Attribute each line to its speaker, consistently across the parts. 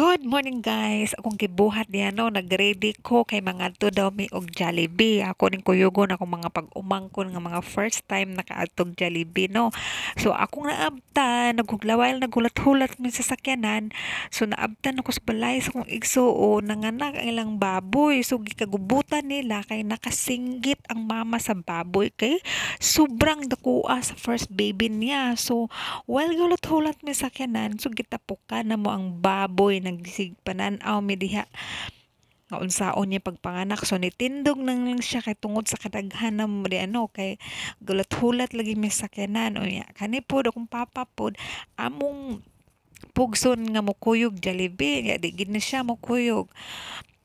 Speaker 1: Good morning guys. Akong gibuhat niya no, nagready ko kay mga to daw mi og Jollibee. Ako ning kuyugon akong mga pag-umangkon nga mga first time nakaatog Jollibee no. So akong naabtan, naguglaway, nagulat-hulat mi sa sakyanan. So naabtan ako sa balay sa kong igsuo nanganak ang ilang baboy. So gikagubutan nila kay nakasinggit ang mama sa baboy kay sobrang dakua sa first baby niya. So while gulat-hulat mi sakyanan, so gitapukan na mo ang baboy na nagdisig pananaw mi diha nga unsaon niya pagpanganak so nitindog nang lang siya kay tungod sa kadaghan na mo ano kay gulat-hulat lagi mi sakyanan o niya kani pod akong papa pod among pugson nga mukuyog Jollibee nga di gid na siya mukuyog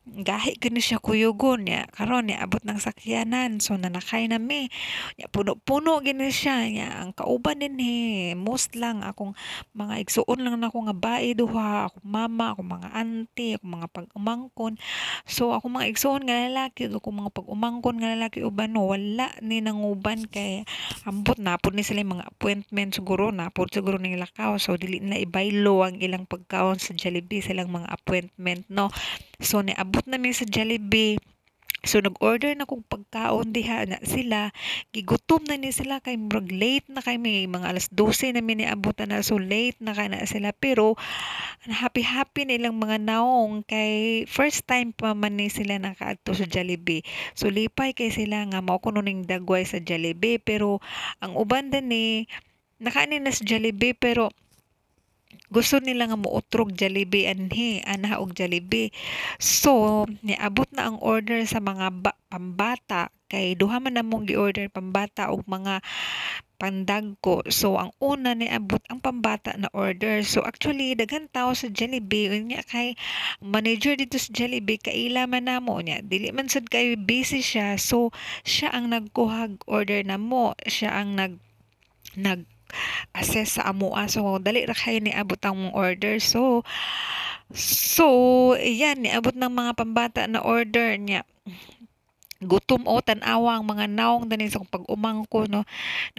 Speaker 1: gahi gani siya kuyugon niya karon niya abot ng sakyanan so nanakay na mi niya puno-puno gini siya niya ang kauban din he most lang akong mga igsuon lang na ako nga bae duha ako mama ako mga auntie ako mga pag-umangkon so ako mga igsuon nga lalaki ako mga pag-umangkon nga lalaki uban no wala ni nanguban kay ambot napod ni sila mga appointment siguro napod siguro ning lakaw so dili na ibaylo ang ilang pagkaon sa Jollibee silang mga appointment no So, niabot namin sa Jollibee. So nag-order na kong pagkaon diha na sila. Gigutom na ni sila kay murag late na kay may mga alas 12 na miniabutan na so late na kay na sila pero happy-happy na ilang mga naong kay first time pa man ni sila nakaadto sa Jollibee. So lipay kay sila nga mao kuno ning dagway sa Jollibee pero ang uban ni nakaani na sa Jollibee pero gusto nila nga muutrog jalebi anhi anha og jalebi so niabot na ang order sa mga ba- pambata kay duha man namong gi-order pambata og mga pandagko so ang una niabot ang pambata na order so actually daghan tao sa Jollibee unya kay manager dito sa Jollibee kaila man namo nya dili man sad kay busy siya so siya ang nagkuhag order namo siya ang nag nag access sa amoa. Ah. So, dali ra kay niabot ang mong order. So, so, yan, abot ng mga pambata na order niya. Gutom o oh, tanawa ang mga naong danin sa pag-umang ko, no?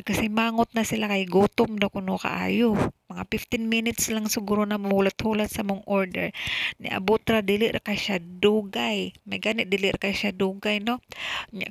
Speaker 1: nagkasimangot na sila kay gutom na kuno kaayo. Mga 15 minutes lang siguro na mamulat-hulat sa mong order. ni ra dili ra kay siya dugay. May ganit dili ra kay siya dugay, no?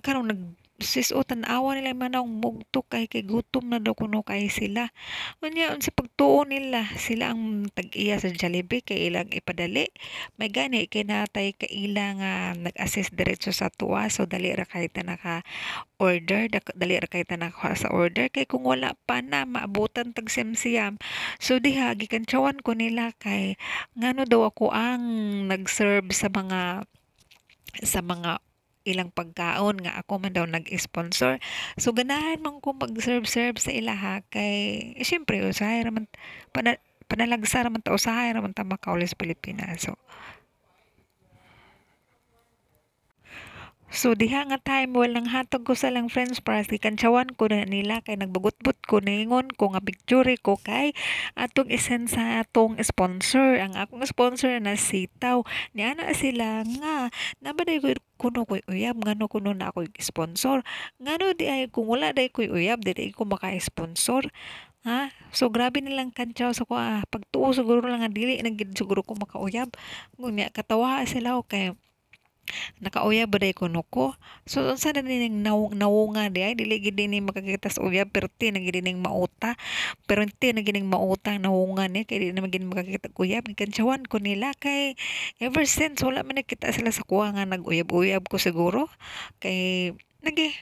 Speaker 1: karon nag sis o oh, tanawa nila manaw mugto kay kay gutom na daw kuno kay sila unya unsa pagtuo nila sila ang tag-iya sa Jollibee kay ilang ipadali may gani kay natay ka ilang uh, nag-assist diretso sa tuwa so dali ra kay tanaka order dali ra kay tanaka sa order kay kung wala pa na maabutan tag simsiyam so diha gikantawan ko nila kay ngano daw ako ang nag-serve sa mga sa mga ilang pagkaon nga ako man daw nag-sponsor. So ganahan man ko mag-serve-serve sa ilaha kay eh, syempre usahay raman pana, panalagsa raman ta usahay raman ta makaulis Pilipinas. So So diha nga time wal nang hatag ko sa lang friends para si kantsawan ko na nila kay nagbugutbut ko ningon ko nga picture ko kay atong isen sa atong sponsor. Ang akong sponsor na si Taw. Ni ana sila nga nabaday ko kuno ko'y uyab, ngano kuno na ako'y sponsor. Ngano di ay, kung wala day ko uyab, di ko maka-sponsor. Ha? So, grabe nilang kantsaw sa ko, ah. Pagtuo siguro lang nga dili, nagid siguro ko makauyab. Ngunya, katawa sila, okay. Oh, nakauya ba day ko ko so unsa na ning naw nawunga di ay dili gid ni makakita sa uya perti na gid ning mauta pero ente na gid ning mauta nawunga ni kay di na magin makakita ko uya gikansawan ko nila kay ever since wala man nakita sila sa kuha nga nag uyab ko siguro kay nage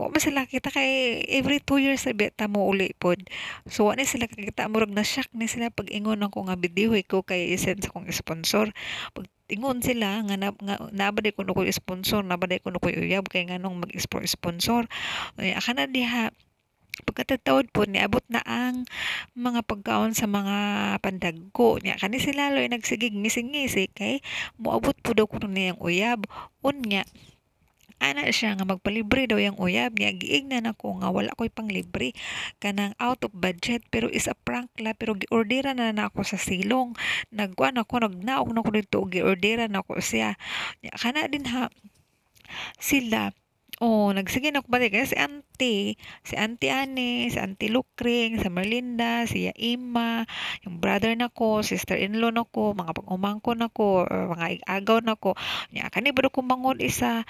Speaker 1: mo man sila kita kay eh, every 2 years sa eh, beta mo uli pod so wa ni sila kita murag na shock ni sila pag ingon ako nga video eh, ko kay isend sa kong sponsor pag ingon sila nga, na, nga nabaday ko nukoy sponsor nabaday ko nukoy uyab kay nganong mag-sponsor sponsor ay aka na diha pagkatataod po niabot na ang mga pagkaon sa mga pandagko niya kani sila loy nagsigig ngising-ngisig kay eh? moabot po daw kuno niyang uyab unya ana siya nga magpalibre daw yung uyab niya giigna na nga wala ko'y panglibre kanang out of budget pero is a prank la pero giordera na na ako sa silong nagkuan ako nagnaog na ko dito giordera na ko siya kana din ha sila Oh, nagsige na ko balik. Kaya si Auntie, si Auntie Anne, si Auntie Lukring, si Merlinda, si Yaima, yung brother na ko, sister-in-law na ko, mga pag-umangko na ko, mga igagaw na ko. Nya, kani bro kumbangon isa,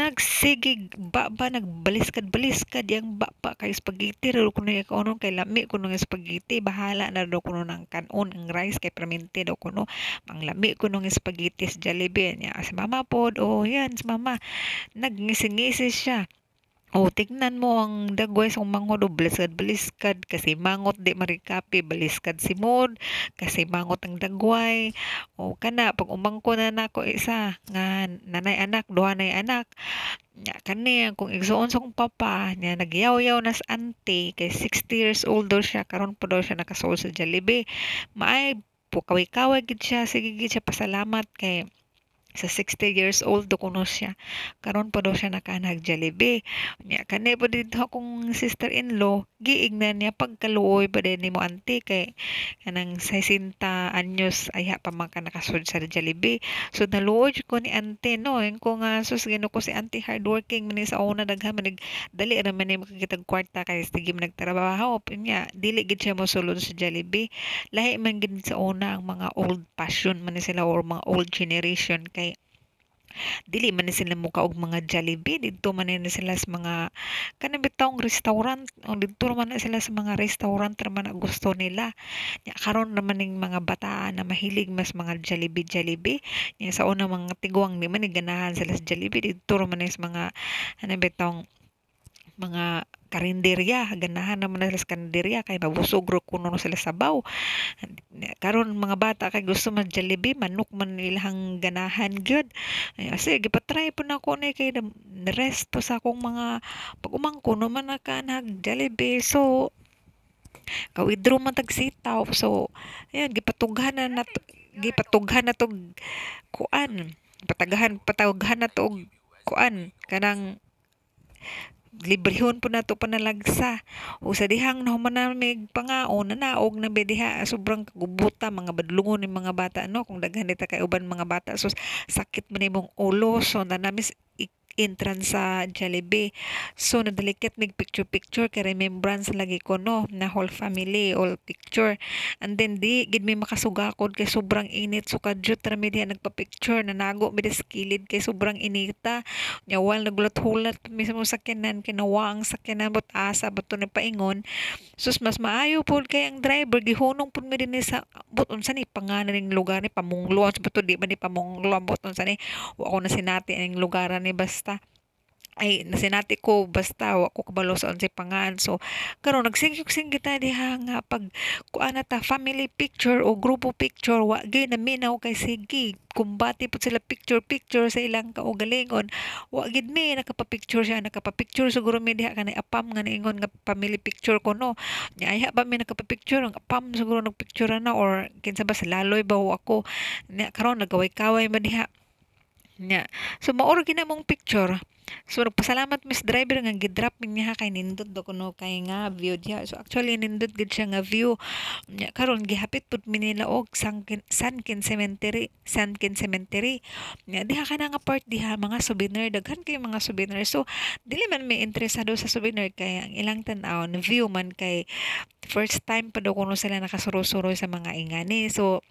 Speaker 1: nagsigig baba nagbaliskad baliskad yang bapa kay spaghetti ra kuno kay kanon kay lami kuno nga spaghetti bahala na do kuno nang kanon ang rice kay permente do kuno panglami kuno nga spaghetti sa Jollibee niya ah, si mama pod oh yan si mama nagngisingisi siya Oh, tignan mo ang dagway sa manghod o balisad baliskad kasi mangot di marikapi baliskad si mod kasi mangot ang dagway. O oh, kana pag umangko na nako isa nga nanay anak duha nay anak nya kani kung igsuon sa papa nya nagyaw-yaw na sa auntie kay 60 years old daw siya karon pa daw siya nakasuol sa Jollibee. Maay po kaway-kaway gid siya sige gid siya pasalamat kay sa 60 years old do kuno siya karon pa daw siya nakaanag Jollibee niya kani po dito akong sister-in-law giignan niya pagkaluoy pa din ni mo anti kay kanang 60 anyos ayha pa man ka nakasud sa Jollibee so naluoy ko ni anti no yung ko nga sus gino ko si hard working man sa una dagha man dali ra man ni makakitag kwarta kay sige man nagtrabaho niya dili gid siya mosulod sa Jollibee lahi man gid sa una ang mga old passion man sila or mga old generation kay Dili man sila muka og mga Jollibee, didto man na sila sa mga kanabitawng restaurant, o didto man na sila sa mga restaurant na man gusto nila. Nya, karon naman ning mga bataan na mahilig mas mga Jollibee Jollibee. Nya, sa una mga tiguang ni man ganahan sila sa Jollibee, didto man sa mga kanabitawng mga karinderya ganahan naman na sila sa karinderya kay mabusog ro kuno no sila sabaw karon mga bata kay gusto man jalebi manok man ilang ganahan gyud kasi gipatry po na ko ni kay resto sa akong mga pagumang kuno man na kanag jalebi so kawidro man tag so ayan gipatughan na nat gipatughan na tog kuan patagahan patawaghan na tog kuan kanang librehon po nato panalagsa o sa dihang nahuman na may pangaon na naog na bediha sobrang kagubuta mga badlungon ni mga bata no kung daghan ta kay uban mga bata so sakit man imong ulo so na namis entrance sa Jollibee. So, nadalikit mig picture-picture kay remembrance lagi ko no, na whole family, all picture. And then, di, gid may makasugakod kay sobrang init. So, kadyot rami nagpa-picture, nanago, bidas kilid kay sobrang inita. Nyawal, nagulat-hulat, mismo sa kinan, kinawa sa sakyanan, but asa, but to paingon. So, mas maayo po kay ang driver, gihunong po mi din sa, but unsa ni, panganan ng lugar ni, pamunglo, but to di ba ni pamunglo, but unsa ni, wako na sinati ang lugar ni, basta basta ay nasinati ko basta wa ko kabalo sa unsay pangan so karon nagsingyok-sing kita diha nga pag kuana ta family picture o grupo picture wa gyud na minaw kay sige kumbati pud sila picture picture sa ilang kaugalingon wa gid mi nakapapicture siya nakapapicture siguro mi diha kanay apam nga ingon nga family picture ko no ni aya ba mi nakapapicture ang apam siguro nagpicture na or kinsa ba sa laloy ba ako karon nagaway-kaway man diha Nya. So mauro gina mong picture. So nagpasalamat Miss Driver nga gidrap mi niya kay nindot do kuno kay nga view dia. So actually nindot gid siya nga view. Nya karon gihapit pud mi nila og Sankin Sankin Cemetery, Sankin Cemetery. Nya diha ka na nga part diha mga souvenir daghan kay mga souvenir. So dili man mi interesado sa souvenir kay ang ilang tan-awon view man kay first time pa do kuno sila nakasuro-suro sa mga ingani. So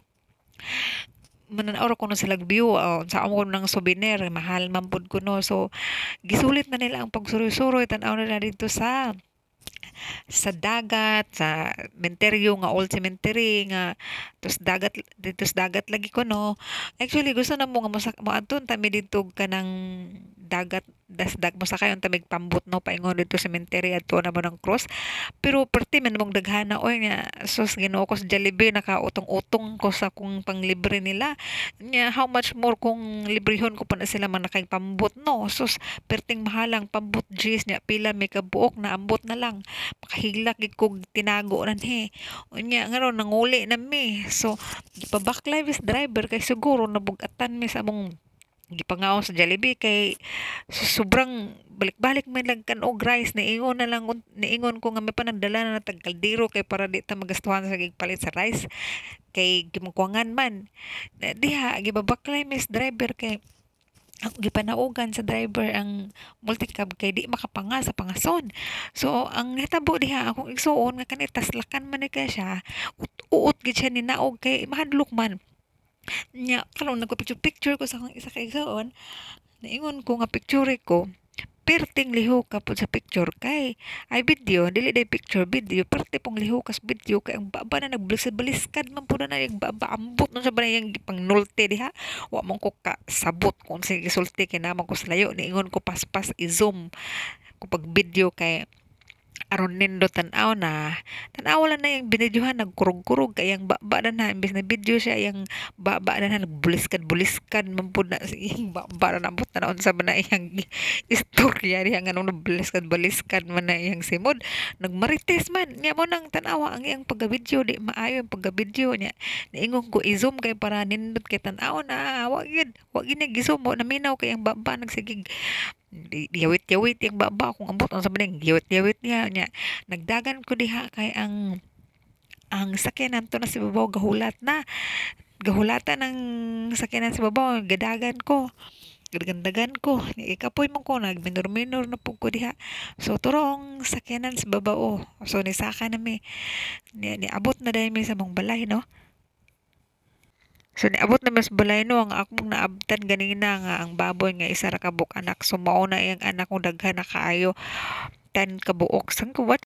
Speaker 1: mananaw ko no sa lagbiyo o sa amo ko ng souvenir mahal man pud ko no so gisulit na nila ang pagsuroy-suroy tan-aw na dito sa sa dagat sa menteryo nga old cemetery nga tus dagat dito sa dagat lagi ko no actually gusto na mo nga mo adton ta mi dito ka ng dagat dasdag mo sa ang tamig pambut no paingon dito cemetery adto na mo ng cross pero perti man mong daghana oy nga sus Ginoo ko sa Jollibee nakautong-utong ko sa kung panglibre nila nya how much more kung librehon ko pa na sila man nakay pambut no sus perting mahalang pambut jeez nya pila may kabuok na ambot na lang makahilak gid kog tinago nan he unya ngaron nanguli na mi so gipabak live is driver kay siguro nabugatan mi sa among gipangaon sa Jollibee kay sobrang balik-balik man lang kan og oh, rice ingon na lang ingon ko nga may panagdala na natag kaldero kay para di ta magastuhan sa gigpalit sa rice kay gimukuangan man diha gibabaklay miss driver kay ang gipanaugan sa driver ang multicab kay di makapanga sa pangason. So ang netabo diha akong igsuon nga kanitas lakan man ni kay siya, uot gid siya ni naog kay mahadlok man nya karon nagpa-picture-picture ko sa akong isa kay gaon naingon ko nga picture ko perting liho ka po sa picture kay ay video dili day picture video perte pong liho kas video kay ang baba na nagblisad man po na na yung baba ambot nun sa ba yung pang nulte diha wa mong ko ka sabot kung sige sulti kay naman ko sa layo niingon ko paspas i-zoom ko pag video kay aron nindo tan-aw na tan-aw na yung binidyohan nagkurog-kurog kay ang baba na na imbes na video siya yung baba na na nagbuliskad buliskad man na yung baba na nabot na naon sa man iyang istorya diha nga nung buliskad buliskad man na iyang simod nagmarites man nya mo nang tan-aw ang iyang pagabidyo di maayo ang pagabidyo niya naingon ko i-zoom kay para nindot kay tan na ah, wag gid wag gid gizoom mo naminaw kay ang baba nagsigig Yawit-yawit yung baba kung ambot ang sabi yawit-yawit niya niya. Nagdagan ko diha kay ang ang sakyanan to na si babaw gahulat na. Gahulatan ng sakyanan si babaw gadagan ko gandagan ko. Ikapoy man ko, nagminor-minor na po ko diha. So, turong sakyanan sa babao. So, nisaka na mi. abot na dahil mi sa mong balay, no? So niabot na mas balay no ang akong naabtan ganina nga ang baboy nga isa ra kabuk anak so mao na iyang anak kong daghan na kaayo tan kabuok sang kuwat